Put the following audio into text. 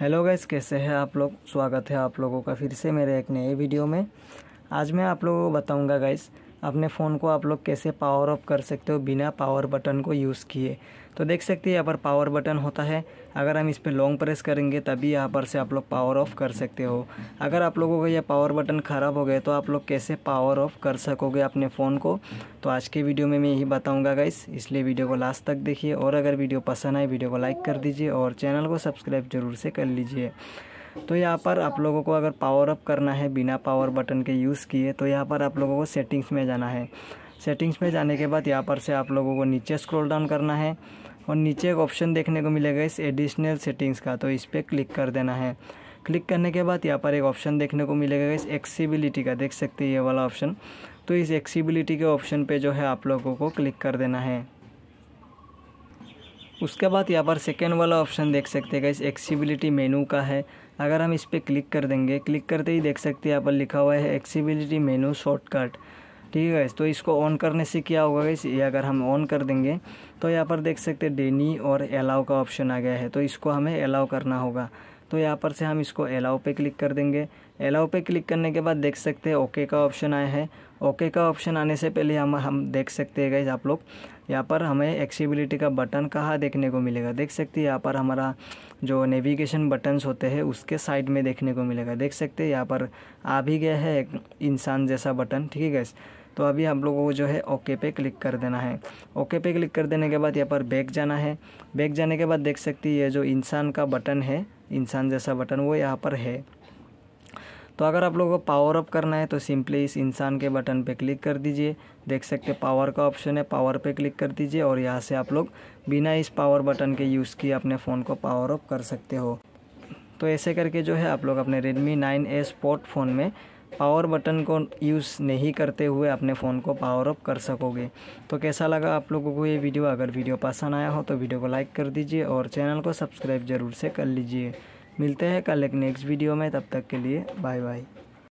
hello guys कैसे हैं आप लोग स्वागत है आप लोगों का फिर से मेरे एक नए वीडियो में आज मैं आप लोगों को बताऊंगा गैस अपने फ़ोन को आप लोग कैसे पावर ऑफ कर सकते हो बिना पावर बटन को यूज़ किए तो देख सकते हैं यहाँ पर पावर बटन होता है अगर हम इस पर लॉन्ग प्रेस करेंगे तभी यहाँ पर से आप लोग पावर ऑफ कर सकते हो अगर आप लोगों का यह पावर बटन ख़राब हो गया तो आप लोग कैसे पावर ऑफ कर सकोगे अपने फ़ोन को तो आज के वीडियो में मैं यही बताऊँगा गाइस इसलिए वीडियो को लास्ट तक देखिए और अगर वीडियो पसंद आए वीडियो को लाइक कर दीजिए और चैनल को सब्सक्राइब ज़रूर से कर लीजिए तो यहाँ पर आप लोगों को अगर पावर अप करना है बिना पावर बटन के यूज़ किए तो यहाँ पर आप लोगों को सेटिंग्स में जाना है सेटिंग्स में जाने के बाद यहाँ पर से आप लोगों को नीचे स्क्रॉल डाउन करना है और नीचे एक ऑप्शन देखने को मिलेगा इस एडिशनल सेटिंग्स का तो इस पर क्लिक कर देना है क्लिक करने के बाद यहाँ पर एक ऑप्शन देखने को मिलेगा इस एक्सीबिलिटी का देख सकते हैं ये वाला ऑप्शन तो इस एक्सीबिलिटी के ऑप्शन पे जो है आप लोगों को क्लिक कर देना है उसके बाद यहाँ पर सेकेंड वाला ऑप्शन देख सकते हैं गाइस एक्सीबिलिटी मेनू का है अगर हम इस पर क्लिक कर देंगे क्लिक करते ही देख सकते हैं यहाँ पर लिखा हुआ है एक्सीबिलिटी मेनू शॉर्टकट ठीक है गाइस तो इसको ऑन करने से क्या होगा गाइस ये अगर हम ऑन कर देंगे तो यहाँ पर देख सकते हैं डेनी और अलाउ का ऑप्शन आ गया है तो इसको हमें अलाउ करना होगा तो यहाँ पर से हम इसको अलाउ पे क्लिक कर देंगे अलाउ पे क्लिक करने के बाद देख सकते हैं ओके का ऑप्शन आया है ओके का ऑप्शन आने से पहले हम हम देख सकते हैं गाइज आप लोग यहाँ पर हमें एक्सीबिलिटी का बटन कहाँ देखने को मिलेगा देख सकते हैं यहाँ पर हमारा जो नेविगेशन बटन्स होते हैं उसके साइड में देखने को मिलेगा देख सकते हैं यहाँ पर आ भी गया है एक इंसान जैसा बटन ठीक है गैस तो अभी हम लोगों को जो है ओके पे क्लिक कर देना है ओके पे क्लिक कर देने के बाद यहाँ पर बैक जाना है बैक जाने के बाद देख सकती है जो इंसान का बटन है इंसान जैसा बटन वो यहाँ पर है तो अगर आप लोगों को पावर अप करना है तो सिंपली इस इंसान के बटन पे क्लिक कर दीजिए देख सकते पावर का ऑप्शन है पावर पे क्लिक कर दीजिए और यहाँ से आप लोग बिना इस पावर बटन के यूज़ किए अपने फ़ोन को पावर अप कर सकते हो तो ऐसे करके जो है आप लोग अपने Redmi nine A sport phone में पावर बटन को यूज़ नहीं करते हुए अपने फ़ोन को पावर अप कर सकोगे तो कैसा लगा आप लोगों को ये वीडियो अगर वीडियो पसंद आया हो तो वीडियो को लाइक कर दीजिए और चैनल को सब्सक्राइब ज़रूर से कर लीजिए मिलते हैं कल एक नेक्स्ट वीडियो में तब तक के लिए बाय बाय